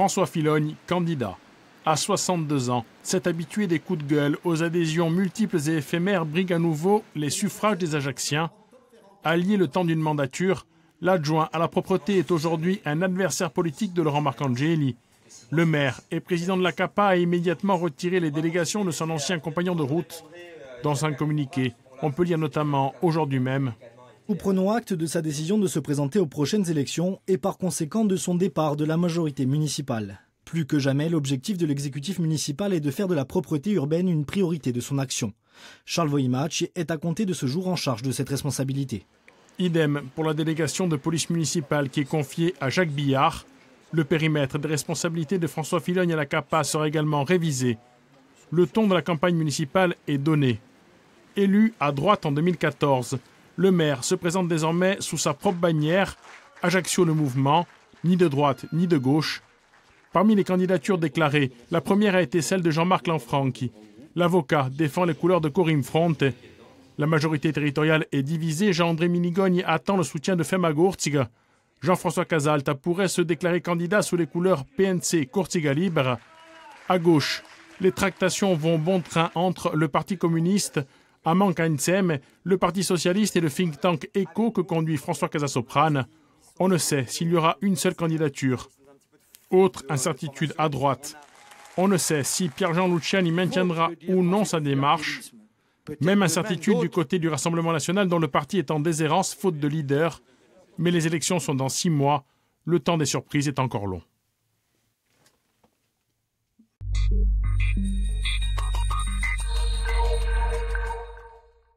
François Filogne, candidat. À 62 ans, cet habitué des coups de gueule aux adhésions multiples et éphémères brigue à nouveau les suffrages des Ajacciens. Allié le temps d'une mandature, l'adjoint à la propreté est aujourd'hui un adversaire politique de Laurent Marcangeli. Le maire et président de la CAPA a immédiatement retiré les délégations de son ancien compagnon de route. Dans un communiqué, on peut lire notamment aujourd'hui même nous prenons acte de sa décision de se présenter aux prochaines élections et par conséquent de son départ de la majorité municipale. Plus que jamais, l'objectif de l'exécutif municipal est de faire de la propreté urbaine une priorité de son action. Charles Voimach est à compter de ce jour en charge de cette responsabilité. Idem pour la délégation de police municipale qui est confiée à Jacques Billard. Le périmètre des responsabilités de François Filogne à la CAPA sera également révisé. Le ton de la campagne municipale est donné. Élu à droite en 2014, le maire se présente désormais sous sa propre bannière, Ajaccio le mouvement, ni de droite ni de gauche. Parmi les candidatures déclarées, la première a été celle de Jean-Marc Lanfranchi. L'avocat défend les couleurs de Corinne Fronte. La majorité territoriale est divisée. Jean-André Minigogne attend le soutien de Femma Jean-François Casalta pourrait se déclarer candidat sous les couleurs PNC Courtiga Libre. À gauche, les tractations vont bon train entre le Parti communiste, à manque le Parti socialiste et le think tank éco que conduit François Casasoprane. On ne sait s'il y aura une seule candidature. Autre incertitude à droite. On ne sait si Pierre-Jean y maintiendra ou non sa démarche. Même incertitude du côté du Rassemblement national dont le parti est en déshérence faute de leader. Mais les élections sont dans six mois. Le temps des surprises est encore long.